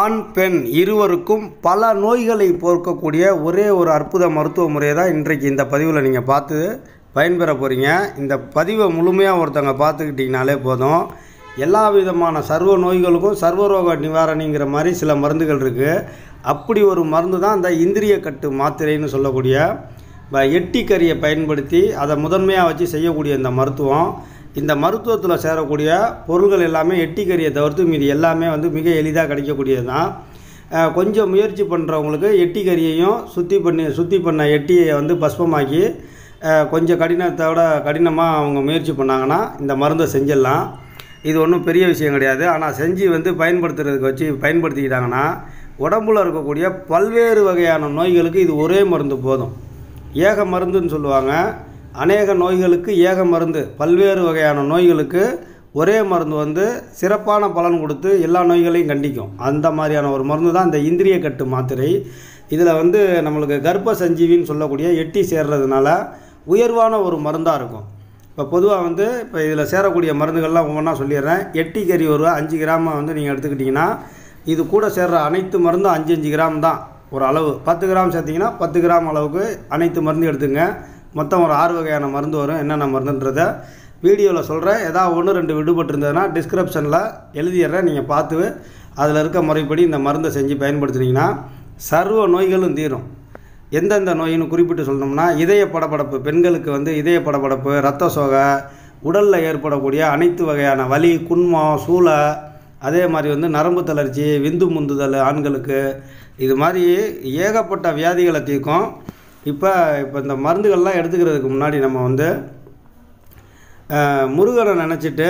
ஆண் பெண் இருவருக்கும் பல நோய்களை போர்க்கக்கூடிய ஒரே ஒரு அற்புத மருத்துவ முறையை தான் இன்றைக்கு இந்த பதிவில் நீங்கள் பார்த்து பயன்பெற போகிறீங்க இந்த பதிவை முழுமையாக ஒருத்தங்க பார்த்துக்கிட்டிங்கனாலே போதும் எல்லா விதமான சர்வ நோய்களுக்கும் சர்வரோக நிவாரணிங்கிற மாதிரி சில மருந்துகள் இருக்குது அப்படி ஒரு மருந்து தான் இந்த இந்திரிய கட்டு மாத்திரைன்னு சொல்லக்கூடிய எட்டி கறியை பயன்படுத்தி அதை முதன்மையாக வச்சு செய்யக்கூடிய இந்த மருத்துவம் இந்த மருத்துவத்தில் சேரக்கூடிய பொருள்கள் எல்லாமே எட்டிக்கறியை தவிர்த்து மீது எல்லாமே வந்து மிக எளிதாக கிடைக்கக்கூடியது தான் கொஞ்சம் முயற்சி பண்ணுறவங்களுக்கு எட்டிக்கறியையும் சுத்தி பண்ணி சுத்தி பண்ண எட்டியை வந்து பஸ்பமாக்கி கொஞ்சம் கடினத்தோட கடினமாக அவங்க முயற்சி பண்ணாங்கன்னா இந்த மருந்தை செஞ்சிடலாம் இது ஒன்றும் பெரிய விஷயம் கிடையாது ஆனால் செஞ்சு வந்து பயன்படுத்துறதுக்கு வச்சு பயன்படுத்திக்கிட்டாங்கன்னா உடம்புல இருக்கக்கூடிய பல்வேறு வகையான நோய்களுக்கு இது ஒரே மருந்து போதும் ஏக மருந்துன்னு சொல்லுவாங்க அநேக நோய்களுக்கு ஏக மருந்து பல்வேறு வகையான நோய்களுக்கு ஒரே மருந்து வந்து சிறப்பான பலன் கொடுத்து எல்லா நோய்களையும் கண்டிக்கும் அந்த மாதிரியான ஒரு மருந்து தான் இந்த இந்திரிய கட்டு மாத்திரை இதில் வந்து நம்மளுக்கு கர்ப்ப சஞ்சீவின்னு சொல்லக்கூடிய எட்டி சேர்றதுனால உயர்வான ஒரு மருந்தாக இருக்கும் இப்போ பொதுவாக வந்து இப்போ இதில் சேரக்கூடிய மருந்துகள்லாம் ஒவ்வொன்றா சொல்லிடுறேன் எட்டி கறி ஒரு அஞ்சு கிராம் வந்து நீங்கள் எடுத்துக்கிட்டிங்கன்னா இது கூட சேர்ற அனைத்து மருந்தும் அஞ்சு அஞ்சு கிராம் தான் ஒரு அளவு பத்து கிராம் சேர்த்திங்கன்னா பத்து கிராம் அளவுக்கு அனைத்து மருந்து எடுத்துங்க மொத்தம் ஒரு ஆறு வகையான மருந்து வரும் என்னென்ன மருந்துன்றதை வீடியோவில் சொல்கிறேன் ஏதாவது ஒன்று ரெண்டு விடுபட்டிருந்ததுன்னா டிஸ்கிரிப்ஷனில் எழுதிடுறேன் நீங்கள் பார்த்து அதில் இருக்க முறைப்படி இந்த மருந்தை செஞ்சு பயன்படுத்துனீங்கன்னா சர்வ நோய்களும் தீரும் எந்தெந்த நோயின்னு குறிப்பிட்டு சொல்லணும்னா இதய படபடப்பு பெண்களுக்கு வந்து இதய படபடப்பு ரத்த சோகை உடலில் ஏற்படக்கூடிய அனைத்து வகையான வலி குன்மம் சூளை அதே மாதிரி வந்து நரம்பு தளர்ச்சி விந்து முந்துதல் ஆண்களுக்கு இது மாதிரி ஏகப்பட்ட வியாதிகளை தீர்க்கும் இப்போ இப்போ இந்த மருந்துகள்லாம் எடுத்துக்கிறதுக்கு முன்னாடி நம்ம வந்து முருகனை நினச்சிட்டு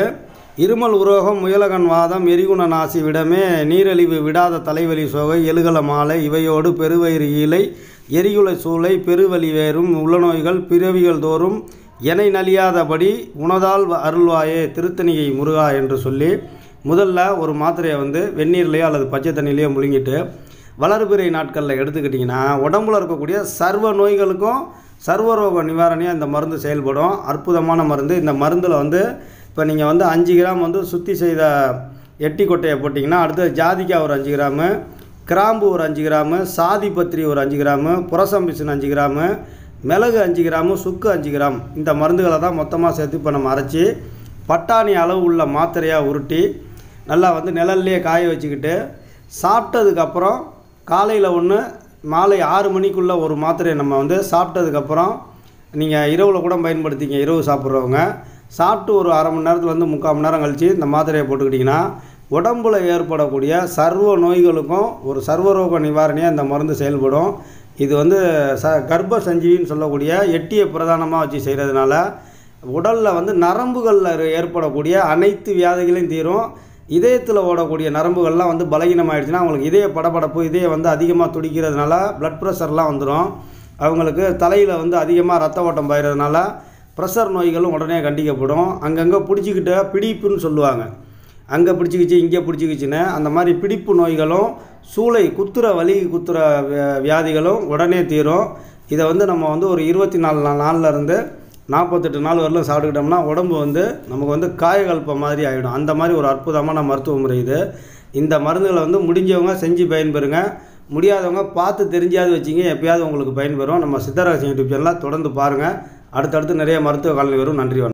இருமல் உரோகம் முயலகன் வாதம் எரிகுண நாசி விடமே நீரழிவு விடாத தலைவலி சோகை எழுகல மாலை இவையோடு பெருவயிறு ஈலை எரியுளை சூளை பெருவலி வேறும் உளநோய்கள் பிறவிகள் தோறும் எனை நலியாதபடி உணதால் அருள்வாயே திருத்தணிகை முருகா என்று சொல்லி முதல்ல ஒரு மாத்திரையை வந்து வெந்நீர்லேயோ அல்லது பச்சை தண்ணியிலையோ முழுங்கிட்டு வளர்பிறை நாட்களில் எடுத்துக்கிட்டிங்கன்னா உடம்புல இருக்கக்கூடிய சர்வ நோய்களுக்கும் சர்வரோக நிவாரணியாக இந்த மருந்து செயல்படும் அற்புதமான மருந்து இந்த மருந்தில் வந்து இப்போ நீங்கள் வந்து அஞ்சு கிராம் வந்து சுத்தி செய்த எட்டி கொட்டையை போட்டிங்கன்னா அடுத்தது ஜாதிக்காய் ஒரு அஞ்சு கிராமு கிராம்பு ஒரு அஞ்சு கிராமு சாதி பத்திரி ஒரு அஞ்சு கிராமு புரசம்பிசன் அஞ்சு கிராமு மிளகு அஞ்சு கிராமு சுக்கு அஞ்சு கிராம் இந்த மருந்துகளை தான் மொத்தமாக சேர்த்து இப்போ நம்ம அரைச்சி பட்டாணி அளவு உள்ள மாத்திரையாக உருட்டி நல்லா வந்து நிழல்லையே காய வச்சுக்கிட்டு சாப்பிட்டதுக்கப்புறம் காலையில் ஒன்று மாலை ஆறு மணிக்குள்ளே ஒரு மாத்திரையை நம்ம வந்து சாப்பிட்டதுக்கப்புறம் நீங்கள் இரவில் கூட பயன்படுத்திங்க இரவு சாப்பிட்றவங்க சாப்பிட்டு ஒரு அரை மணி வந்து முக்கால் மணி நேரம் கழித்து இந்த மாத்திரையை போட்டுக்கிட்டிங்கன்னா உடம்பில் ஏற்படக்கூடிய சர்வ நோய்களுக்கும் ஒரு சர்வரோக நிவாரணியாக இந்த மருந்து செயல்படும் இது வந்து ச கர்ப்ப சஞ்சீவின்னு சொல்லக்கூடிய எட்டியை பிரதானமாக வச்சு செய்கிறதுனால உடலில் வந்து நரம்புகளில் ஏற்படக்கூடிய அனைத்து வியாதிகளையும் தீரும் இதயத்தில் ஓடக்கூடிய நரம்புகள்லாம் வந்து பலகீனம் ஆகிடுச்சுன்னா அவங்களுக்கு இதய படபடப்பு இதயம் வந்து அதிகமாக துடிக்கிறதுனால ப்ளட் ப்ரெஷர்லாம் வந்துடும் அவங்களுக்கு தலையில் வந்து அதிகமாக ரத்த ஓட்டம் பயிறதுனால ப்ரெஷர் நோய்களும் உடனே கண்டிக்கப்படும் அங்கங்கே பிடிச்சிக்கிட்ட பிடிப்புன்னு சொல்லுவாங்க அங்கே பிடிச்சிக்கிச்சு இங்கே பிடிச்சிக்கிச்சுன்னு அந்த மாதிரி பிடிப்பு நோய்களும் சூளை குத்துற வலி குத்துற வியாதிகளும் உடனே தீரும் இதை வந்து நம்ம வந்து ஒரு இருபத்தி நாலு நாளில் இருந்து நாற்பத்தெட்டு நாள் வரலும் சாப்பிட்டுக்கிட்டோம்னா உடம்பு வந்து நமக்கு வந்து காயகல்பம் மாதிரி ஆகிடும் அந்த மாதிரி ஒரு அற்புதமான மருத்துவ முறை இது இந்த மருந்துகளை வந்து முடிஞ்சவங்க செஞ்சு பயன்பெறுங்க முடியாதவங்க பார்த்து தெரிஞ்சாவது வச்சிங்க எப்பயாவது உங்களுக்கு பயன்பெறும் நம்ம சித்தராசி யூடியூப் சேனலாக தொடர்ந்து பாருங்கள் அடுத்தடுத்து நிறைய மருத்துவ காலனி வரும் நன்றி வணக்கம்